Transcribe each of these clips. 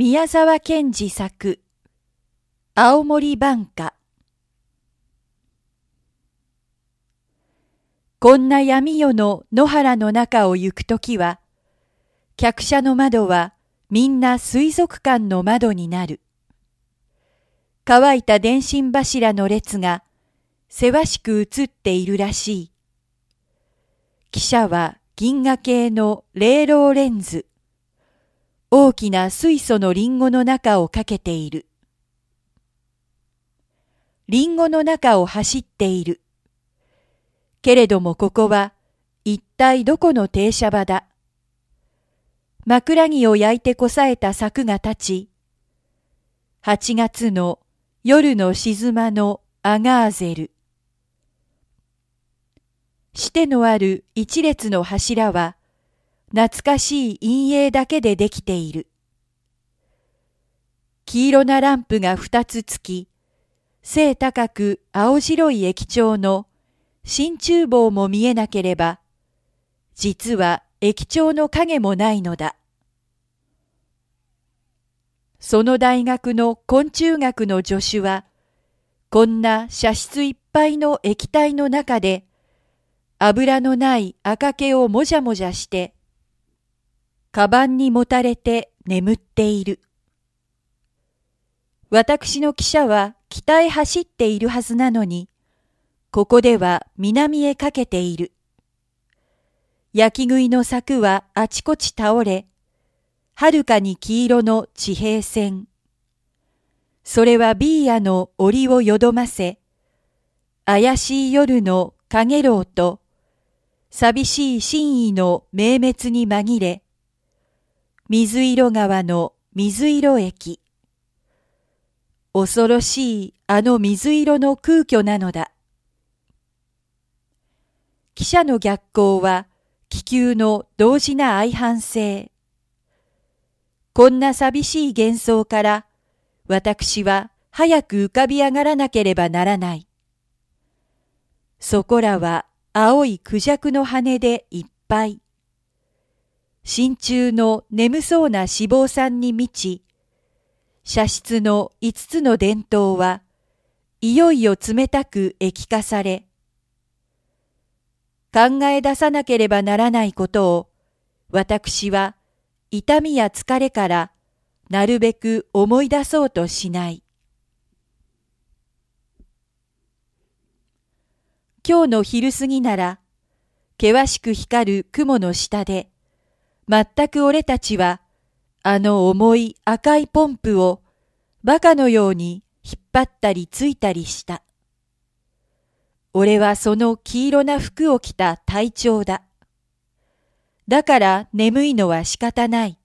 宮沢賢治作青森晩歌こんな闇夜の野原の中を行く時は客車の窓はみんな水族館の窓になる乾いた電信柱の列がせわしく映っているらしい汽車は銀河系の霊老レンズ大きな水素のリンゴの中をかけている。リンゴの中を走っている。けれどもここは一体どこの停車場だ。枕木を焼いてこさえた柵が立ち、8月の夜の静まのアガーゼル。してのある一列の柱は、懐かしい陰影だけでできている。黄色なランプが二つつき、背高く青白い液晶の真鍮棒も見えなければ、実は液晶の影もないのだ。その大学の昆虫学の助手は、こんな射出いっぱいの液体の中で、油のない赤毛をもじゃもじゃして、カバンにもたれて眠っている。私の汽車は北へ走っているはずなのに、ここでは南へかけている。焼き食いの柵はあちこち倒れ、はるかに黄色の地平線。それはビーヤの檻をよどませ、怪しい夜の陽炎と寂しい真意の明滅に紛れ、水色川の水色駅。恐ろしいあの水色の空虚なのだ。記者の逆行は気球の同時な相反性。こんな寂しい幻想から私は早く浮かび上がらなければならない。そこらは青いクジャクの羽でいっぱい。心中の眠そうな脂肪酸に満ち、射出の5つの伝統は、いよいよ冷たく液化され、考え出さなければならないことを、私は痛みや疲れからなるべく思い出そうとしない。今日の昼過ぎなら、険しく光る雲の下で、全く俺たちは、あの重い赤いポンプを、馬鹿のように引っ張ったりついたりした。俺はその黄色な服を着た隊長だ。だから眠いのは仕方ない。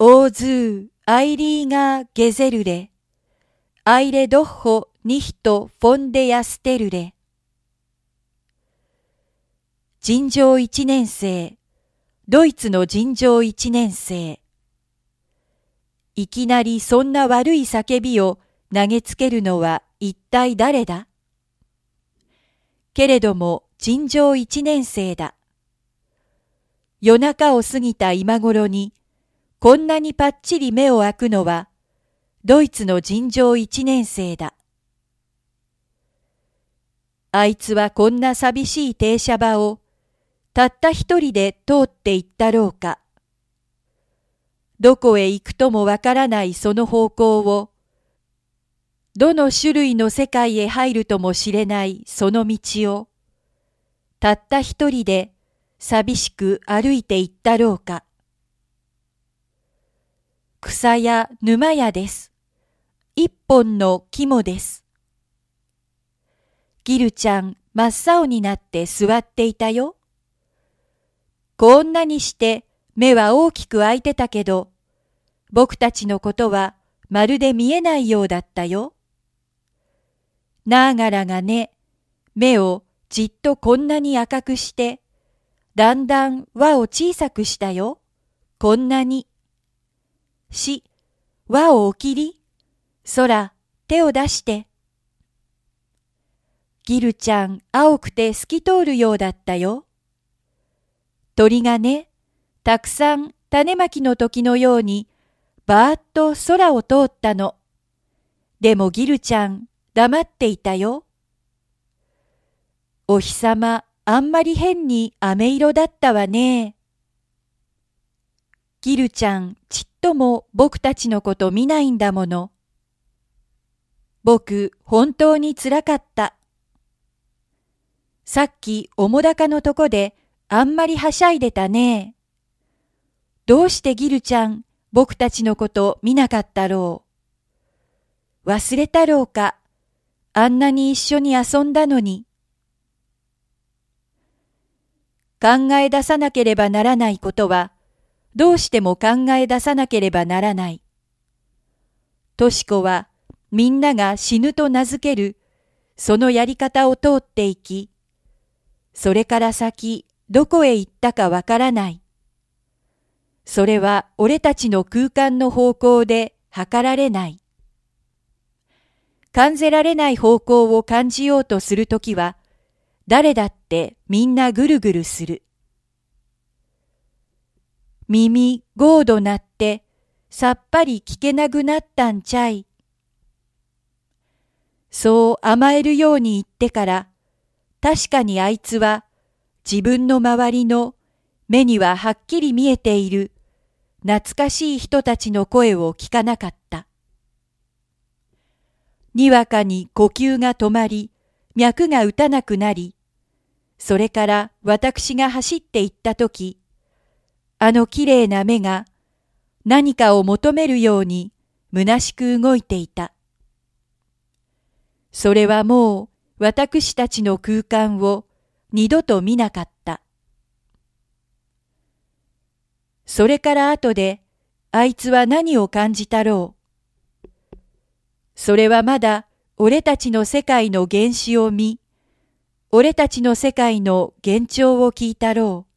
オーズー、アイリーガー、ゲゼルレ、アイレドッホ、ニヒト、フォンデヤステルレ。尋常一年生、ドイツの尋常一年生。いきなりそんな悪い叫びを投げつけるのは一体誰だけれども尋常一年生だ。夜中を過ぎた今頃に、こんなにぱっちり目を開くのは、ドイツの尋常一年生だ。あいつはこんな寂しい停車場をたった一人で通って行ったろうか。どこへ行くともわからないその方向を、どの種類の世界へ入るとも知れないその道を、たった一人で寂しく歩いて行ったろうか。草や沼やです。一本の肝です。ギルちゃん真っ青になって座っていたよ。こんなにして目は大きく開いてたけど、僕たちのことはまるで見えないようだったよ。ナーガラがね、目をじっとこんなに赤くして、だんだん輪を小さくしたよ。こんなに。し、輪をおきり、空、手を出して。ギルちゃん、青くて透き通るようだったよ。鳥がね、たくさん種まきの時のように、ばーっと空を通ったの。でもギルちゃん、黙っていたよ。お日様、あんまり変に飴色だったわね。ギルちゃん、ちっとも僕たちのこと見ないんだもの。僕、本当につらかった。さっき、おもだかのとこで、あんまりはしゃいでたね。どうしてギルちゃん、僕たちのこと見なかったろう。忘れたろうか。あんなに一緒に遊んだのに。考え出さなければならないことは、どうしても考え出さなければならない。とし子は、みんなが死ぬと名付ける、そのやり方を通っていき、それから先どこへ行ったかわからない。それは俺たちの空間の方向で測られない。感じられない方向を感じようとするときは、誰だってみんなぐるぐるする。耳ゴード鳴ってさっぱり聞けなくなったんちゃい。そう甘えるように言ってから、確かにあいつは自分の周りの目にははっきり見えている懐かしい人たちの声を聞かなかった。にわかに呼吸が止まり、脈が打たなくなり、それから私が走って行ったとき、あのきれいな目が何かを求めるように虚しく動いていた。それはもう私たちの空間を二度と見なかった。それから後で、あいつは何を感じたろう。それはまだ、俺たちの世界の原始を見、俺たちの世界の幻聴を聞いたろう。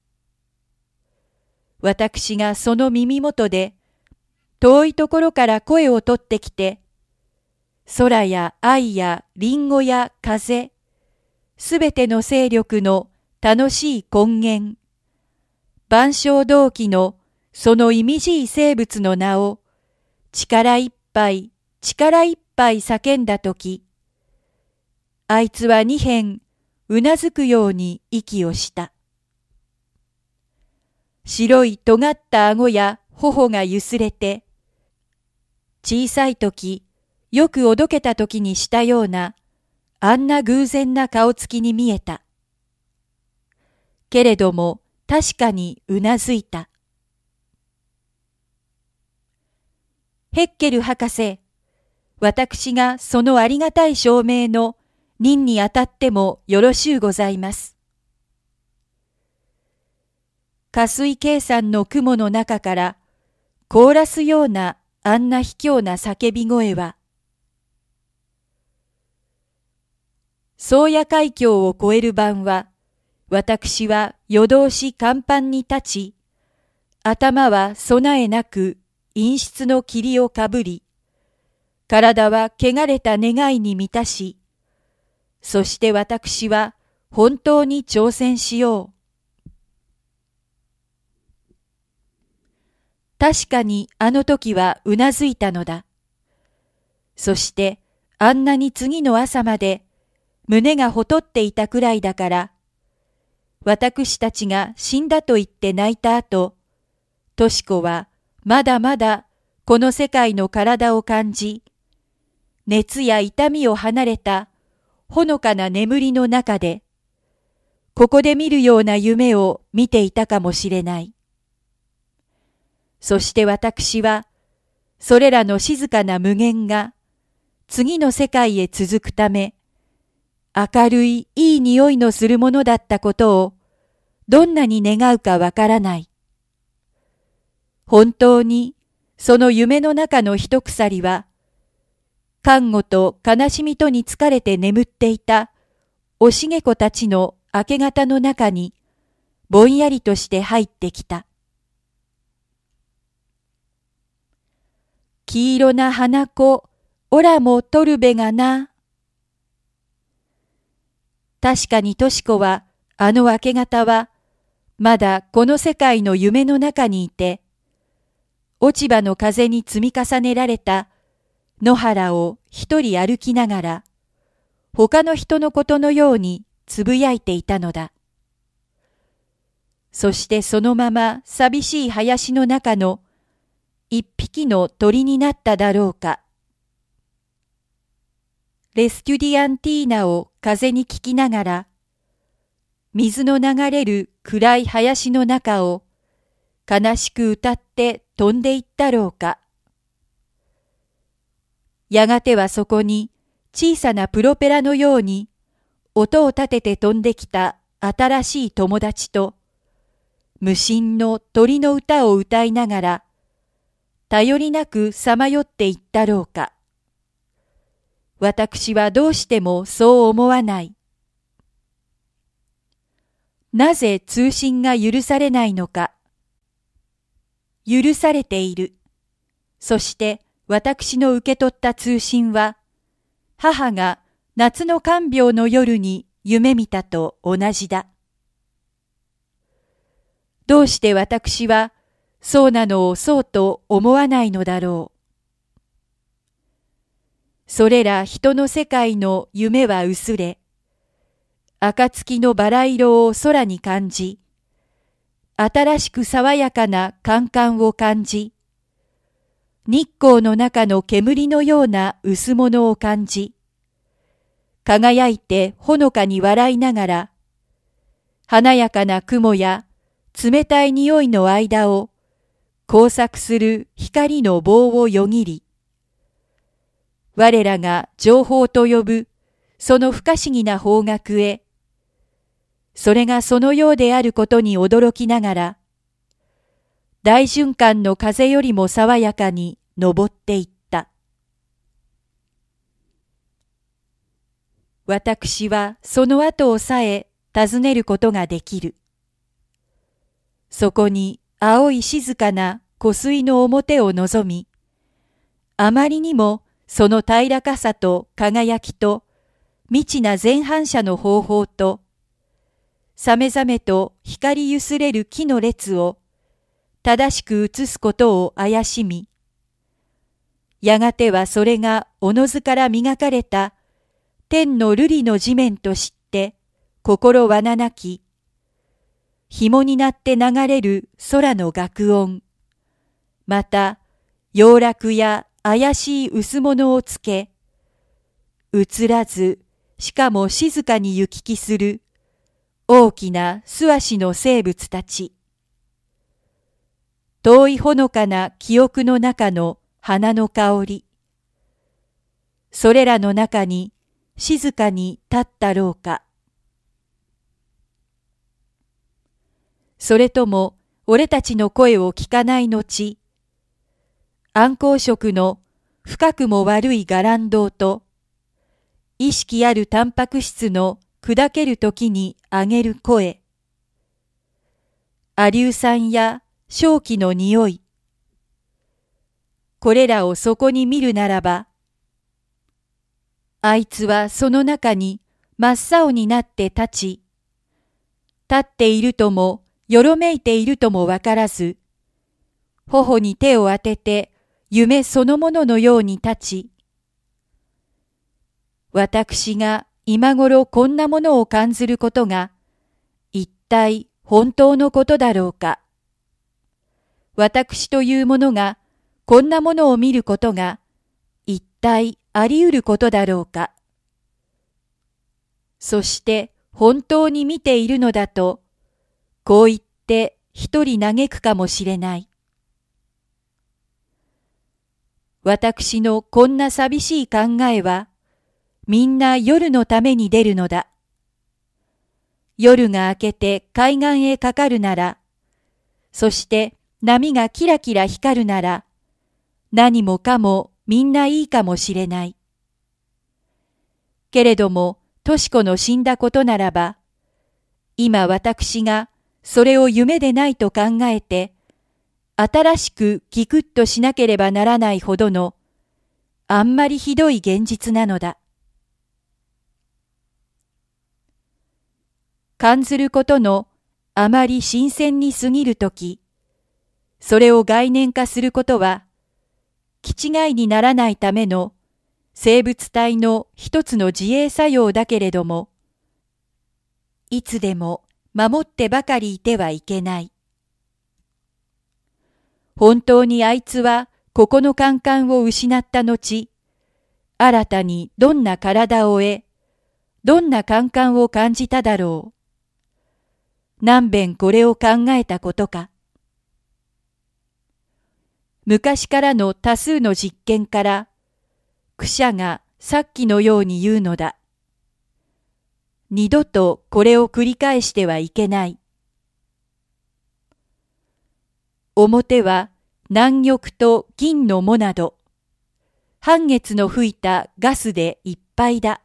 私がその耳元で、遠いところから声を取ってきて、空や愛やリンゴや風、すべての勢力の楽しい根源、万象動機のその意味じい生物の名を力いっぱい力いっぱい叫んだとき、あいつは二辺うなずくように息をした。白い尖った顎や頬がゆすれて、小さいとき、よくおどけたときにしたようなあんな偶然な顔つきに見えた。けれども確かにうなずいた。ヘッケル博士、私がそのありがたい証明の任にあたってもよろしゅうございます。下水計算の雲の中から、凍らすようなあんな卑怯な叫び声は、宗谷海峡を越える晩は、私は夜通し甲板に立ち、頭は備えなく陰湿の霧をかぶり、体は汚れた願いに満たし、そして私は本当に挑戦しよう。確かにあの時はうなずいたのだ。そしてあんなに次の朝まで胸がほとっていたくらいだから、私たちが死んだと言って泣いた後、とし子はまだまだこの世界の体を感じ、熱や痛みを離れたほのかな眠りの中で、ここで見るような夢を見ていたかもしれない。そして私は、それらの静かな無限が、次の世界へ続くため、明るいいい匂いのするものだったことをどんなに願うかわからない。本当にその夢の中の一鎖は、看護と悲しみとに疲れて眠っていたおしげ子たちの明け方の中にぼんやりとして入ってきた。黄色な花子、おらも取るべがな。確かにとし子は、あの明け方は、まだこの世界の夢の中にいて、落ち葉の風に積み重ねられた野原を一人歩きながら、他の人のことのようにつぶやいていたのだ。そしてそのまま寂しい林の中の一匹の鳥になっただろうか。レスキュディアンティーナを風に聞きながら、水の流れる暗い林の中を悲しく歌って飛んでいったろうか。やがてはそこに小さなプロペラのように音を立てて飛んできた新しい友達と無心の鳥の歌を歌いながら頼りなくさまよっていったろうか。私はどうしてもそう思わない。なぜ通信が許されないのか。許されている。そして私の受け取った通信は、母が夏の看病の夜に夢見たと同じだ。どうして私はそうなのをそうと思わないのだろう。それら人の世界の夢は薄れ、暁のバラ色を空に感じ、新しく爽やかなカンカンを感じ、日光の中の煙のような薄物を感じ、輝いてほのかに笑いながら、華やかな雲や冷たい匂いの間を交錯する光の棒をよぎり、我らが情報と呼ぶ、その不可思議な方角へ。それがそのようであることに驚きながら、大循環の風よりも爽やかに登っていった。私はその後をさえ尋ねることができる。そこに青い静かな湖水の表を望み、あまりにもその平らかさと輝きと、未知な前半者の方法と、さめざめと光ゆすれる木の列を、正しく映すことを怪しみ、やがてはそれがおのずから磨かれた、天の瑠璃の地面と知って、心はななき、紐になって流れる空の楽音、また、洋楽や怪しい薄物をつけ、映らず、しかも静かに行き来する、大きな素足の生物たち。遠いほのかな記憶の中の花の香り。それらの中に静かに立ったろうか。それとも俺たちの声を聞かない後、暗光色の深くも悪い伽藍堂と、意識あるタンパク質の砕ける時に上げる声。アリュ酸や正気の匂い。これらをそこに見るならば、あいつはその中に真っ青になって立ち、立っているとも、よろめいているともわからず、頬に手を当てて夢そのもののように立ち、私が今頃こんなものを感じることが、一体本当のことだろうか。私というものが、こんなものを見ることが、一体あり得ることだろうか。そして本当に見ているのだと、こう言って一人嘆くかもしれない。私のこんな寂しい考えは、みんな夜のために出るのだ。夜が明けて海岸へかかるなら、そして波がキラキラ光るなら、何もかもみんないいかもしれない。けれども、とし子の死んだことならば、今私がそれを夢でないと考えて、新しくギクッとしなければならないほどの、あんまりひどい現実なのだ。感ずることのあまり新鮮に過ぎるとき、それを概念化することは、気違いにならないための生物体の一つの自衛作用だけれども、いつでも守ってばかりいてはいけない。本当にあいつはここのカンカンを失った後、新たにどんな体を得、どんなカンカンを感じただろう。何べんこれを考えたことか。昔からの多数の実験から、しゃがさっきのように言うのだ。二度とこれを繰り返してはいけない。表は南玉と銀の藻など、半月の吹いたガスでいっぱいだ。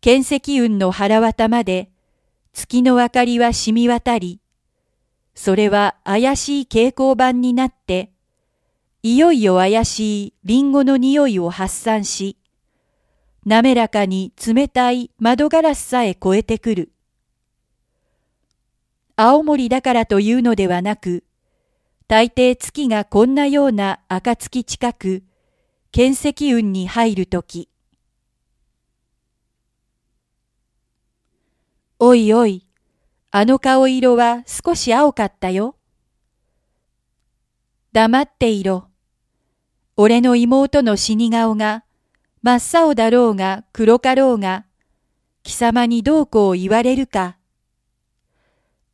剣石雲の腹渡まで月の明かりは染み渡り、それは怪しい蛍光板になって、いよいよ怪しいリンゴの匂いを発散し、滑らかに冷たい窓ガラスさえ越えてくる。青森だからというのではなく、大抵月がこんなような暁近く、剣石雲に入るとき。おいおい、あの顔色は少し青かったよ。黙っていろ。俺の妹の死に顔が、真っ青だろうが黒かろうが、貴様にどうこう言われるか。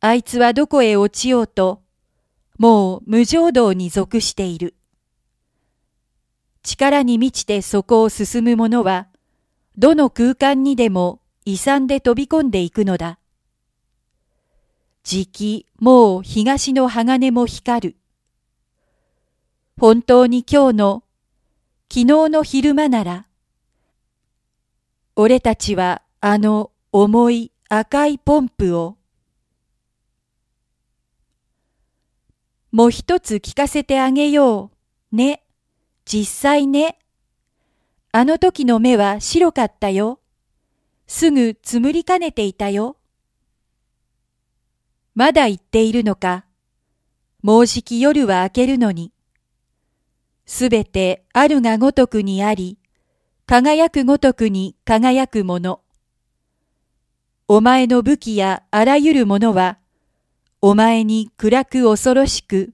あいつはどこへ落ちようと、もう無情道に属している。力に満ちてそこを進む者は、どの空間にでも遺産で飛び込んでいくのだ。時期もう東の鋼も光る。本当に今日の、昨日の昼間なら、俺たちはあの重い赤いポンプをもう一つ聞かせてあげよう。ね。実際ね。あの時の目は白かったよ。すぐつむりかねていたよ。まだ言っているのか。もうじき夜は明けるのに。すべてあるがごとくにあり、輝くごとくに輝くもの。お前の武器やあらゆるものは、お前に暗く恐ろしく、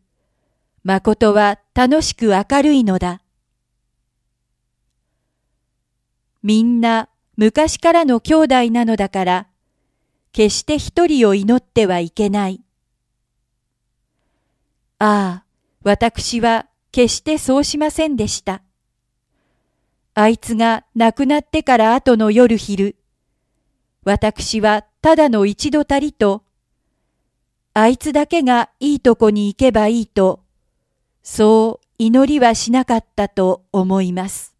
誠は楽しく明るいのだ。みんな昔からの兄弟なのだから、決して一人を祈ってはいけない。ああ、私は決してそうしませんでした。あいつが亡くなってから後の夜昼、私はただの一度たりとあいつだけがいいとこに行けばいいと、そう祈りはしなかったと思います。